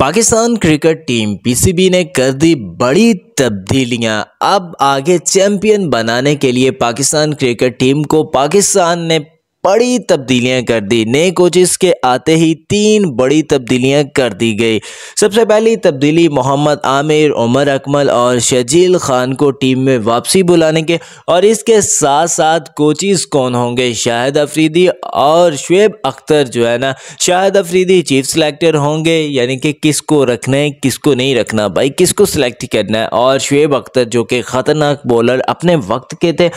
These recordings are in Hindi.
पाकिस्तान क्रिकेट टीम पीसीबी ने कर दी बड़ी तब्दीलियां अब आगे चैंपियन बनाने के लिए पाकिस्तान क्रिकेट टीम को पाकिस्तान ने बड़ी तब्दीलियां कर दी नए कोचेस के आते ही तीन बड़ी तब्दीलियां कर दी गई सबसे पहली तब्दीली मोहम्मद आमिर उमर अकमल और शजील खान को टीम में वापसी बुलाने के और इसके साथ साथ कोचिज कौन होंगे शाहिद अफरीदी और शुएब अख्तर जो है ना शाहिद अफरीदी चीफ सेलेक्टर होंगे यानी कि किसको रखना है किसको नहीं रखना भाई किसको सिलेक्ट करना है और शुएब अख्तर जो कि ख़तरनाक बॉलर अपने वक्त के थे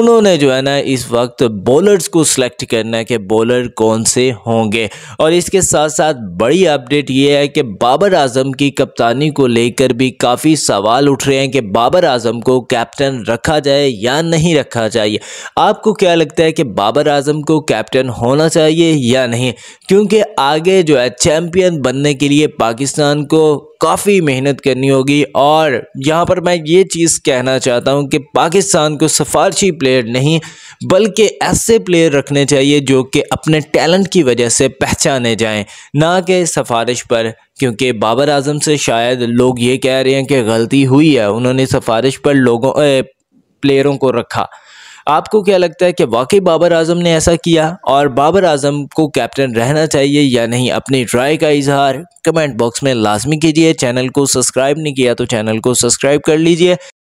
उन्होंने जो है ना इस वक्त बॉलर्स को सिलेक्ट सेलेक्ट करना है कि बॉलर कौन से होंगे और इसके साथ साथ बड़ी अपडेट ये है कि बाबर आजम की कप्तानी को लेकर भी काफ़ी सवाल उठ रहे हैं कि बाबर आजम को कैप्टन रखा जाए या नहीं रखा चाहिए आपको क्या लगता है कि बाबर आजम को कैप्टन होना चाहिए या नहीं क्योंकि आगे जो है चैम्पियन बनने के लिए पाकिस्तान को काफ़ी मेहनत करनी होगी और यहाँ पर मैं ये चीज़ कहना चाहता हूँ कि पाकिस्तान को सफारशी प्लेयर नहीं बल्कि ऐसे प्लेयर रखने चाहिए जो कि अपने टैलेंट की वजह से पहचाने जाएं ना कि सफारिश पर क्योंकि बाबर आजम से शायद लोग ये कह रहे हैं कि गलती हुई है उन्होंने सफारिश पर लोगों ए, प्लेयरों को रखा आपको क्या लगता है कि वाकई बाबर आजम ने ऐसा किया और बाबर आजम को कैप्टन रहना चाहिए या नहीं अपनी राय का इजहार कमेंट बॉक्स में लाजमी कीजिए चैनल को सब्सक्राइब नहीं किया तो चैनल को सब्सक्राइब कर लीजिए